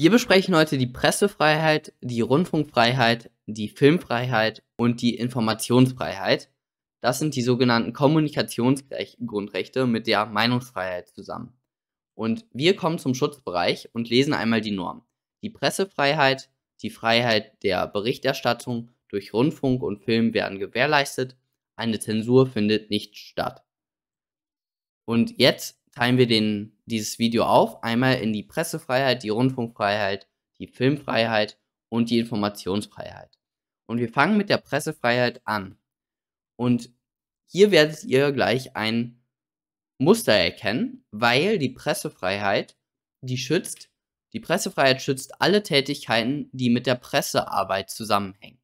Wir besprechen heute die Pressefreiheit, die Rundfunkfreiheit, die Filmfreiheit und die Informationsfreiheit. Das sind die sogenannten Kommunikationsgrundrechte mit der Meinungsfreiheit zusammen. Und wir kommen zum Schutzbereich und lesen einmal die Norm. Die Pressefreiheit, die Freiheit der Berichterstattung durch Rundfunk und Film werden gewährleistet. Eine Zensur findet nicht statt. Und jetzt teilen wir den dieses Video auf, einmal in die Pressefreiheit, die Rundfunkfreiheit, die Filmfreiheit und die Informationsfreiheit. Und wir fangen mit der Pressefreiheit an. Und hier werdet ihr gleich ein Muster erkennen, weil die Pressefreiheit, die schützt, die Pressefreiheit schützt alle Tätigkeiten, die mit der Pressearbeit zusammenhängen.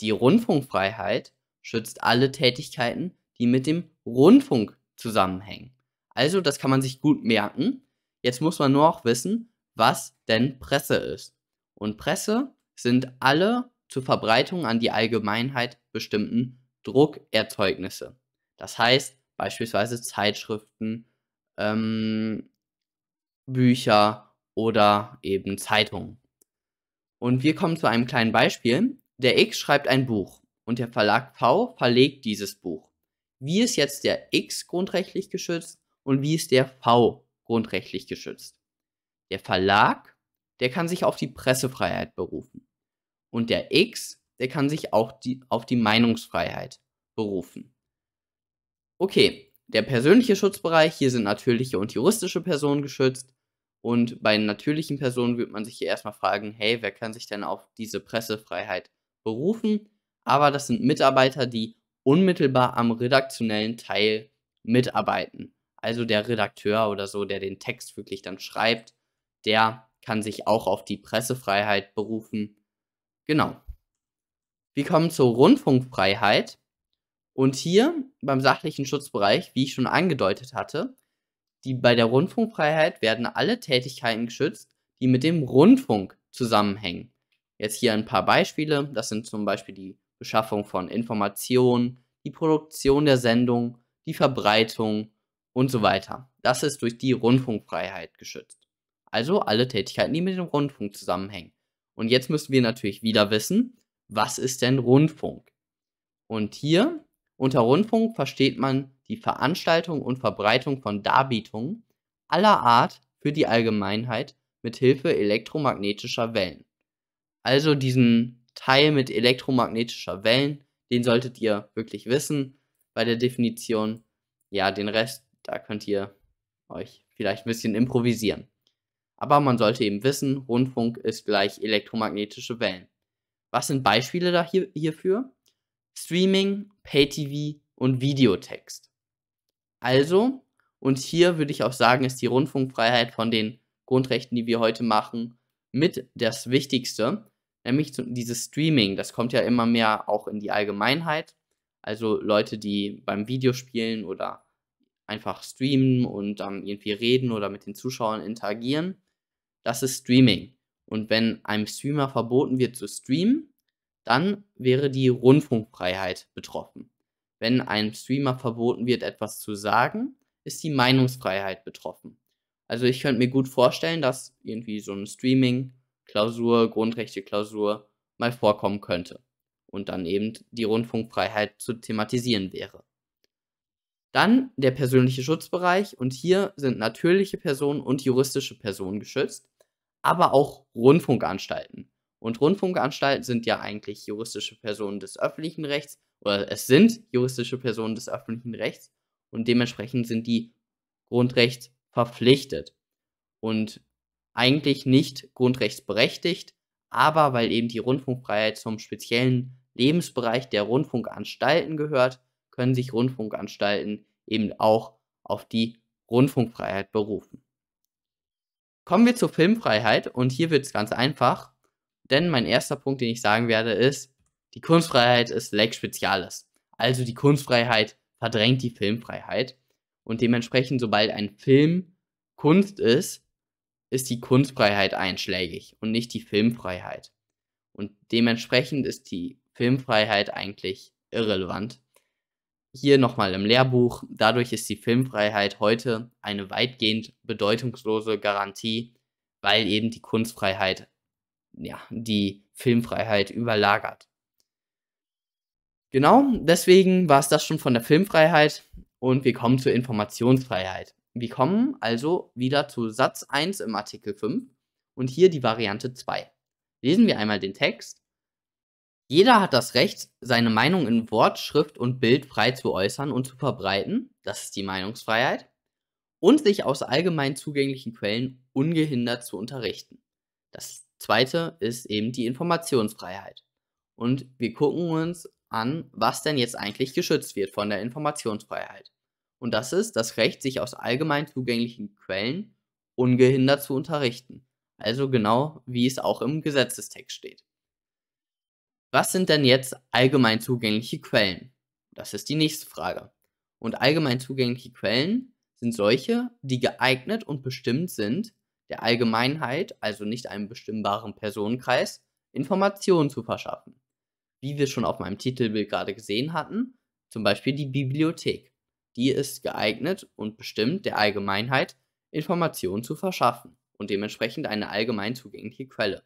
Die Rundfunkfreiheit schützt alle Tätigkeiten, die mit dem Rundfunk zusammenhängen. Also, das kann man sich gut merken. Jetzt muss man nur auch wissen, was denn Presse ist. Und Presse sind alle zur Verbreitung an die Allgemeinheit bestimmten Druckerzeugnisse. Das heißt beispielsweise Zeitschriften, ähm, Bücher oder eben Zeitungen. Und wir kommen zu einem kleinen Beispiel. Der X schreibt ein Buch und der Verlag V verlegt dieses Buch. Wie ist jetzt der X grundrechtlich geschützt und wie ist der V grundrechtlich geschützt? Der Verlag, der kann sich auf die Pressefreiheit berufen. Und der X, der kann sich auch die, auf die Meinungsfreiheit berufen. Okay, der persönliche Schutzbereich, hier sind natürliche und juristische Personen geschützt. Und bei natürlichen Personen wird man sich hier erstmal fragen, hey, wer kann sich denn auf diese Pressefreiheit berufen? Aber das sind Mitarbeiter, die unmittelbar am redaktionellen Teil mitarbeiten. Also der Redakteur oder so, der den Text wirklich dann schreibt, der kann sich auch auf die Pressefreiheit berufen. Genau. Wir kommen zur Rundfunkfreiheit. Und hier beim sachlichen Schutzbereich, wie ich schon angedeutet hatte, die, bei der Rundfunkfreiheit werden alle Tätigkeiten geschützt, die mit dem Rundfunk zusammenhängen. Jetzt hier ein paar Beispiele. Das sind zum Beispiel die Beschaffung von Informationen, die Produktion der Sendung, die Verbreitung, und so weiter. Das ist durch die Rundfunkfreiheit geschützt. Also alle Tätigkeiten, die mit dem Rundfunk zusammenhängen. Und jetzt müssen wir natürlich wieder wissen, was ist denn Rundfunk? Und hier unter Rundfunk versteht man die Veranstaltung und Verbreitung von Darbietungen aller Art für die Allgemeinheit mit Hilfe elektromagnetischer Wellen. Also diesen Teil mit elektromagnetischer Wellen, den solltet ihr wirklich wissen bei der Definition. Ja, den Rest da könnt ihr euch vielleicht ein bisschen improvisieren. Aber man sollte eben wissen, Rundfunk ist gleich elektromagnetische Wellen. Was sind Beispiele da hier, hierfür? Streaming, Pay-TV und Videotext. Also, und hier würde ich auch sagen, ist die Rundfunkfreiheit von den Grundrechten, die wir heute machen, mit das Wichtigste. Nämlich dieses Streaming, das kommt ja immer mehr auch in die Allgemeinheit. Also Leute, die beim Videospielen oder einfach streamen und dann irgendwie reden oder mit den Zuschauern interagieren. Das ist Streaming. Und wenn einem Streamer verboten wird zu streamen, dann wäre die Rundfunkfreiheit betroffen. Wenn einem Streamer verboten wird, etwas zu sagen, ist die Meinungsfreiheit betroffen. Also ich könnte mir gut vorstellen, dass irgendwie so eine Streaming-Klausur, Grundrechte-Klausur mal vorkommen könnte und dann eben die Rundfunkfreiheit zu thematisieren wäre. Dann der persönliche Schutzbereich und hier sind natürliche Personen und juristische Personen geschützt, aber auch Rundfunkanstalten. Und Rundfunkanstalten sind ja eigentlich juristische Personen des öffentlichen Rechts oder es sind juristische Personen des öffentlichen Rechts und dementsprechend sind die Grundrecht verpflichtet und eigentlich nicht grundrechtsberechtigt, aber weil eben die Rundfunkfreiheit zum speziellen Lebensbereich der Rundfunkanstalten gehört, können sich Rundfunkanstalten eben auch auf die Rundfunkfreiheit berufen. Kommen wir zur Filmfreiheit und hier wird es ganz einfach, denn mein erster Punkt, den ich sagen werde, ist, die Kunstfreiheit ist Lex Spezialis. Also die Kunstfreiheit verdrängt die Filmfreiheit und dementsprechend, sobald ein Film Kunst ist, ist die Kunstfreiheit einschlägig und nicht die Filmfreiheit. Und dementsprechend ist die Filmfreiheit eigentlich irrelevant. Hier nochmal im Lehrbuch, dadurch ist die Filmfreiheit heute eine weitgehend bedeutungslose Garantie, weil eben die Kunstfreiheit ja, die Filmfreiheit überlagert. Genau, deswegen war es das schon von der Filmfreiheit und wir kommen zur Informationsfreiheit. Wir kommen also wieder zu Satz 1 im Artikel 5 und hier die Variante 2. Lesen wir einmal den Text. Jeder hat das Recht, seine Meinung in Wort, Schrift und Bild frei zu äußern und zu verbreiten, das ist die Meinungsfreiheit, und sich aus allgemein zugänglichen Quellen ungehindert zu unterrichten. Das zweite ist eben die Informationsfreiheit. Und wir gucken uns an, was denn jetzt eigentlich geschützt wird von der Informationsfreiheit. Und das ist das Recht, sich aus allgemein zugänglichen Quellen ungehindert zu unterrichten. Also genau wie es auch im Gesetzestext steht. Was sind denn jetzt allgemein zugängliche Quellen? Das ist die nächste Frage. Und allgemein zugängliche Quellen sind solche, die geeignet und bestimmt sind, der Allgemeinheit, also nicht einem bestimmbaren Personenkreis, Informationen zu verschaffen. Wie wir schon auf meinem Titelbild gerade gesehen hatten, zum Beispiel die Bibliothek. Die ist geeignet und bestimmt der Allgemeinheit, Informationen zu verschaffen und dementsprechend eine allgemein zugängliche Quelle.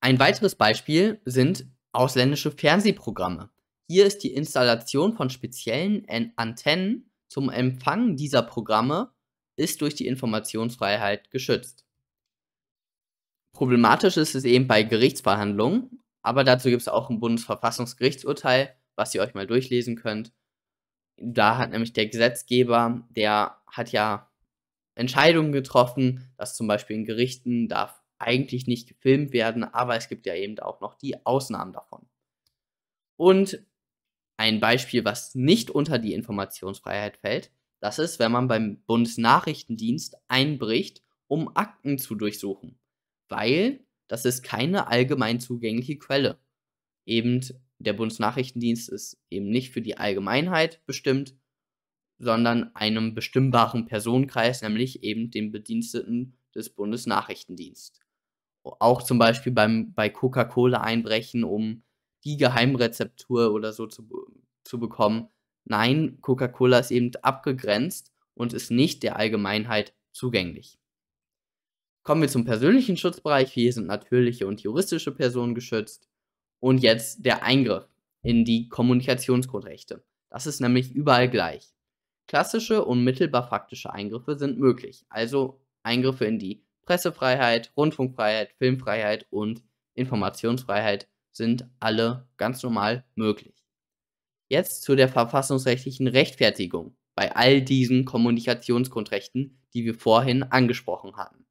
Ein weiteres Beispiel sind ausländische Fernsehprogramme. Hier ist die Installation von speziellen Antennen zum Empfang dieser Programme ist durch die Informationsfreiheit geschützt. Problematisch ist es eben bei Gerichtsverhandlungen, aber dazu gibt es auch ein Bundesverfassungsgerichtsurteil, was ihr euch mal durchlesen könnt. Da hat nämlich der Gesetzgeber, der hat ja Entscheidungen getroffen, dass zum Beispiel in Gerichten darf eigentlich nicht gefilmt werden, aber es gibt ja eben auch noch die Ausnahmen davon. Und ein Beispiel, was nicht unter die Informationsfreiheit fällt, das ist, wenn man beim Bundesnachrichtendienst einbricht, um Akten zu durchsuchen, weil das ist keine allgemein zugängliche Quelle. Eben der Bundesnachrichtendienst ist eben nicht für die Allgemeinheit bestimmt, sondern einem bestimmbaren Personenkreis, nämlich eben den Bediensteten des Bundesnachrichtendienstes auch zum Beispiel beim, bei Coca-Cola einbrechen, um die Geheimrezeptur oder so zu, zu bekommen. Nein, Coca-Cola ist eben abgegrenzt und ist nicht der Allgemeinheit zugänglich. Kommen wir zum persönlichen Schutzbereich. Hier sind natürliche und juristische Personen geschützt. Und jetzt der Eingriff in die Kommunikationsgrundrechte. Das ist nämlich überall gleich. Klassische und mittelbar faktische Eingriffe sind möglich, also Eingriffe in die Pressefreiheit, Rundfunkfreiheit, Filmfreiheit und Informationsfreiheit sind alle ganz normal möglich. Jetzt zu der verfassungsrechtlichen Rechtfertigung bei all diesen Kommunikationsgrundrechten, die wir vorhin angesprochen haben.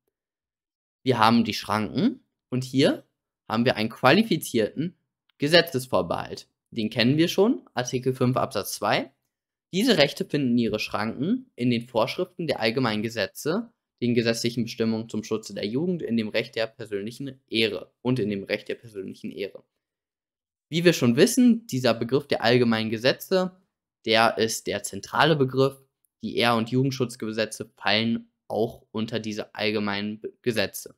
Wir haben die Schranken und hier haben wir einen qualifizierten Gesetzesvorbehalt. Den kennen wir schon, Artikel 5 Absatz 2. Diese Rechte finden ihre Schranken in den Vorschriften der allgemeinen Gesetze den gesetzlichen Bestimmungen zum Schutze der Jugend in dem Recht der persönlichen Ehre und in dem Recht der persönlichen Ehre. Wie wir schon wissen, dieser Begriff der allgemeinen Gesetze, der ist der zentrale Begriff. Die Ehr- und Jugendschutzgesetze fallen auch unter diese allgemeinen Gesetze.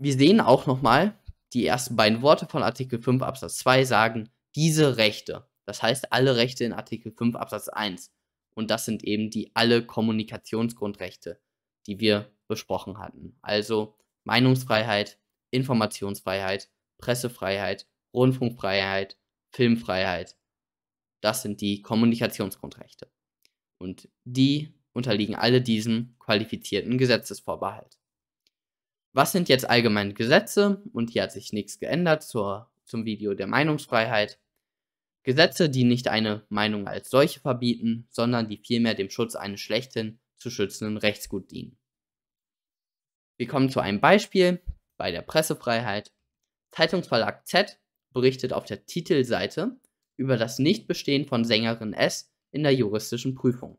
Wir sehen auch nochmal, die ersten beiden Worte von Artikel 5 Absatz 2 sagen diese Rechte. Das heißt alle Rechte in Artikel 5 Absatz 1. Und das sind eben die alle Kommunikationsgrundrechte die wir besprochen hatten. Also Meinungsfreiheit, Informationsfreiheit, Pressefreiheit, Rundfunkfreiheit, Filmfreiheit. Das sind die Kommunikationsgrundrechte. Und die unterliegen alle diesem qualifizierten Gesetzesvorbehalt. Was sind jetzt allgemeine Gesetze? Und hier hat sich nichts geändert zur, zum Video der Meinungsfreiheit. Gesetze, die nicht eine Meinung als solche verbieten, sondern die vielmehr dem Schutz eines schlechten zu schützenden Rechtsgut dienen. Wir kommen zu einem Beispiel bei der Pressefreiheit. Zeitungsverlag Z berichtet auf der Titelseite über das Nichtbestehen von Sängerin S in der juristischen Prüfung.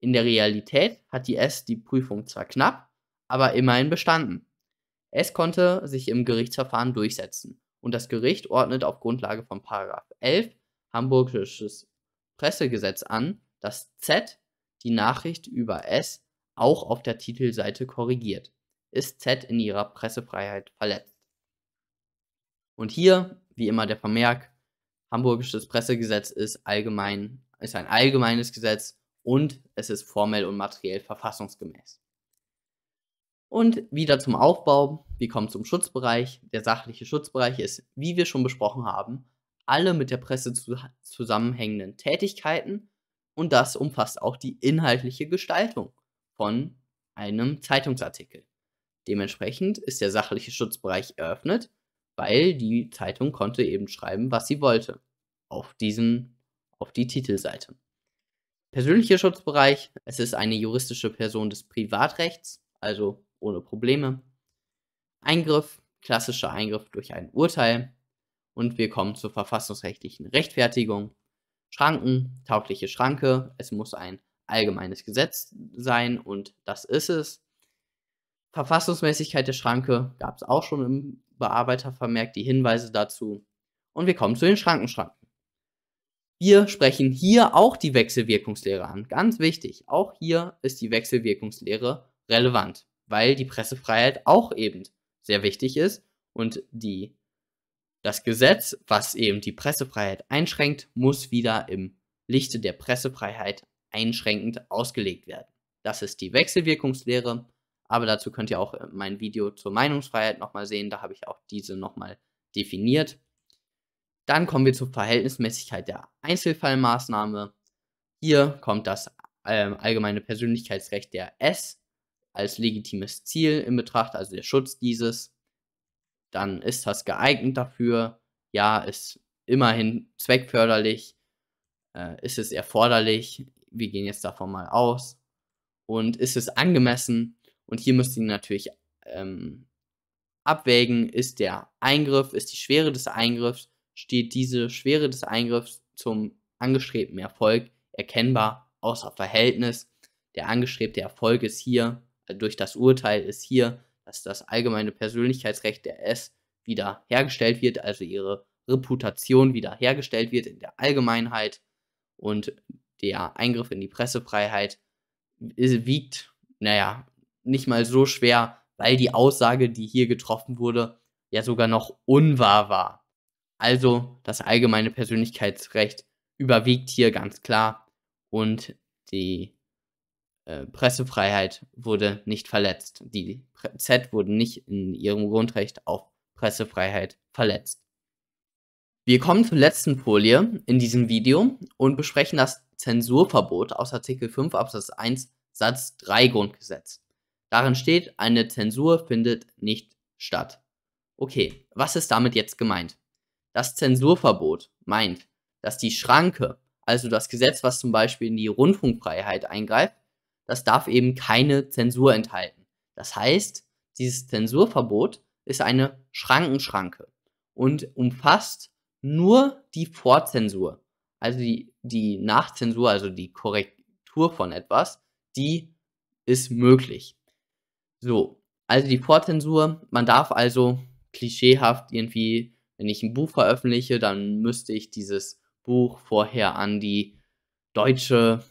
In der Realität hat die S die Prüfung zwar knapp, aber immerhin bestanden. S konnte sich im Gerichtsverfahren durchsetzen und das Gericht ordnet auf Grundlage von 11 Hamburgisches Pressegesetz an, dass Z die Nachricht über S auch auf der Titelseite korrigiert. Ist Z in ihrer Pressefreiheit verletzt? Und hier, wie immer der Vermerk, Hamburgisches Pressegesetz ist allgemein, ist ein allgemeines Gesetz und es ist formell und materiell verfassungsgemäß. Und wieder zum Aufbau. Wir kommen zum Schutzbereich. Der sachliche Schutzbereich ist, wie wir schon besprochen haben, alle mit der Presse zusammenhängenden Tätigkeiten, und das umfasst auch die inhaltliche Gestaltung von einem Zeitungsartikel. Dementsprechend ist der sachliche Schutzbereich eröffnet, weil die Zeitung konnte eben schreiben, was sie wollte, auf diesem, auf die Titelseite. Persönlicher Schutzbereich, es ist eine juristische Person des Privatrechts, also ohne Probleme. Eingriff, klassischer Eingriff durch ein Urteil. Und wir kommen zur verfassungsrechtlichen Rechtfertigung. Schranken, taugliche Schranke. Es muss ein allgemeines Gesetz sein und das ist es. Verfassungsmäßigkeit der Schranke gab es auch schon im Bearbeitervermerk die Hinweise dazu. Und wir kommen zu den Schrankenschranken. Wir sprechen hier auch die Wechselwirkungslehre an. Ganz wichtig, auch hier ist die Wechselwirkungslehre relevant, weil die Pressefreiheit auch eben sehr wichtig ist und die das Gesetz, was eben die Pressefreiheit einschränkt, muss wieder im Lichte der Pressefreiheit einschränkend ausgelegt werden. Das ist die Wechselwirkungslehre, aber dazu könnt ihr auch äh, mein Video zur Meinungsfreiheit nochmal sehen, da habe ich auch diese nochmal definiert. Dann kommen wir zur Verhältnismäßigkeit der Einzelfallmaßnahme. Hier kommt das ähm, allgemeine Persönlichkeitsrecht der S als legitimes Ziel in Betracht, also der Schutz dieses dann ist das geeignet dafür. Ja, ist immerhin zweckförderlich, äh, ist es erforderlich, wir gehen jetzt davon mal aus, und ist es angemessen? Und hier müsst ihr natürlich ähm, abwägen, ist der Eingriff, ist die Schwere des Eingriffs, steht diese Schwere des Eingriffs zum angestrebten Erfolg erkennbar außer Verhältnis. Der angestrebte Erfolg ist hier, äh, durch das Urteil ist hier dass das allgemeine Persönlichkeitsrecht der S wieder hergestellt wird, also ihre Reputation wieder hergestellt wird in der Allgemeinheit und der Eingriff in die Pressefreiheit wiegt, naja, nicht mal so schwer, weil die Aussage, die hier getroffen wurde, ja sogar noch unwahr war. Also das allgemeine Persönlichkeitsrecht überwiegt hier ganz klar und die äh, Pressefreiheit wurde nicht verletzt. Die Z wurden nicht in ihrem Grundrecht auf Pressefreiheit verletzt. Wir kommen zur letzten Folie in diesem Video und besprechen das Zensurverbot aus Artikel 5 Absatz 1 Satz 3 Grundgesetz. Darin steht, eine Zensur findet nicht statt. Okay, was ist damit jetzt gemeint? Das Zensurverbot meint, dass die Schranke, also das Gesetz, was zum Beispiel in die Rundfunkfreiheit eingreift, das darf eben keine Zensur enthalten. Das heißt, dieses Zensurverbot ist eine Schrankenschranke und umfasst nur die Vorzensur, also die, die Nachzensur, also die Korrektur von etwas, die ist möglich. So, also die Vorzensur, man darf also klischeehaft irgendwie, wenn ich ein Buch veröffentliche, dann müsste ich dieses Buch vorher an die deutsche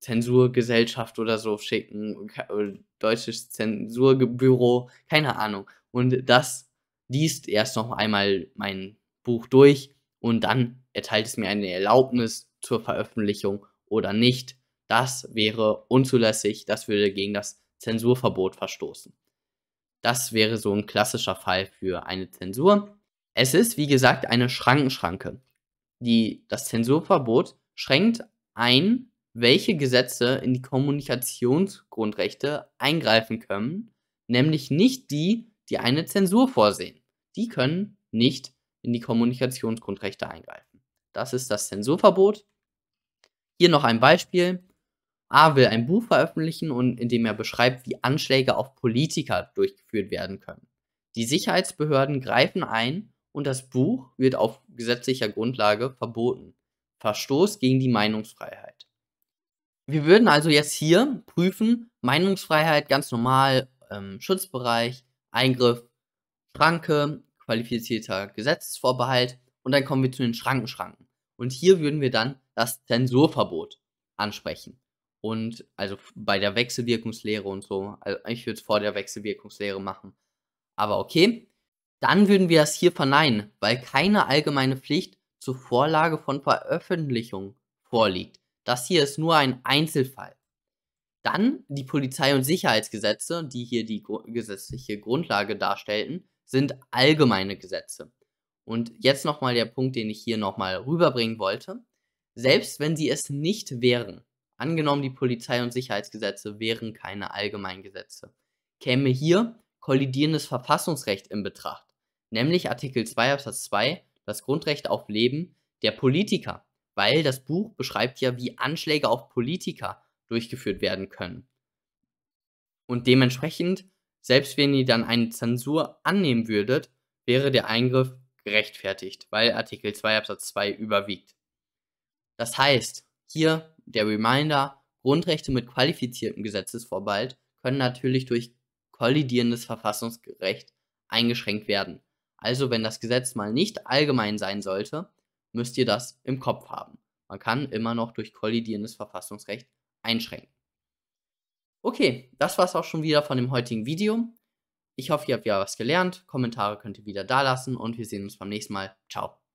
Zensurgesellschaft oder so schicken, äh, deutsches Zensurbüro, keine Ahnung. Und das liest erst noch einmal mein Buch durch und dann erteilt es mir eine Erlaubnis zur Veröffentlichung oder nicht. Das wäre unzulässig, das würde gegen das Zensurverbot verstoßen. Das wäre so ein klassischer Fall für eine Zensur. Es ist, wie gesagt, eine Schrankenschranke. Die, das Zensurverbot schränkt ein, welche Gesetze in die Kommunikationsgrundrechte eingreifen können, nämlich nicht die, die eine Zensur vorsehen. Die können nicht in die Kommunikationsgrundrechte eingreifen. Das ist das Zensurverbot. Hier noch ein Beispiel. A will ein Buch veröffentlichen und dem er beschreibt, wie Anschläge auf Politiker durchgeführt werden können. Die Sicherheitsbehörden greifen ein und das Buch wird auf gesetzlicher Grundlage verboten. Verstoß gegen die Meinungsfreiheit. Wir würden also jetzt hier prüfen, Meinungsfreiheit ganz normal, ähm, Schutzbereich, Eingriff, Schranke, qualifizierter Gesetzesvorbehalt und dann kommen wir zu den Schrankenschranken. Und hier würden wir dann das Zensurverbot ansprechen. Und also bei der Wechselwirkungslehre und so, also ich würde es vor der Wechselwirkungslehre machen. Aber okay, dann würden wir das hier verneinen, weil keine allgemeine Pflicht zur Vorlage von Veröffentlichung vorliegt. Das hier ist nur ein Einzelfall. Dann die Polizei- und Sicherheitsgesetze, die hier die gesetzliche Grundlage darstellten, sind allgemeine Gesetze. Und jetzt nochmal der Punkt, den ich hier nochmal rüberbringen wollte. Selbst wenn sie es nicht wären, angenommen die Polizei- und Sicherheitsgesetze wären keine allgemeinen Gesetze, käme hier kollidierendes Verfassungsrecht in Betracht, nämlich Artikel 2 Absatz 2, das Grundrecht auf Leben der Politiker weil das Buch beschreibt ja, wie Anschläge auf Politiker durchgeführt werden können. Und dementsprechend, selbst wenn ihr dann eine Zensur annehmen würdet, wäre der Eingriff gerechtfertigt, weil Artikel 2 Absatz 2 überwiegt. Das heißt, hier der Reminder, Grundrechte mit qualifiziertem Gesetzesvorbehalt können natürlich durch kollidierendes Verfassungsrecht eingeschränkt werden. Also wenn das Gesetz mal nicht allgemein sein sollte, müsst ihr das im Kopf haben. Man kann immer noch durch kollidierendes Verfassungsrecht einschränken. Okay, das war es auch schon wieder von dem heutigen Video. Ich hoffe, ihr habt ja was gelernt. Kommentare könnt ihr wieder dalassen und wir sehen uns beim nächsten Mal. Ciao.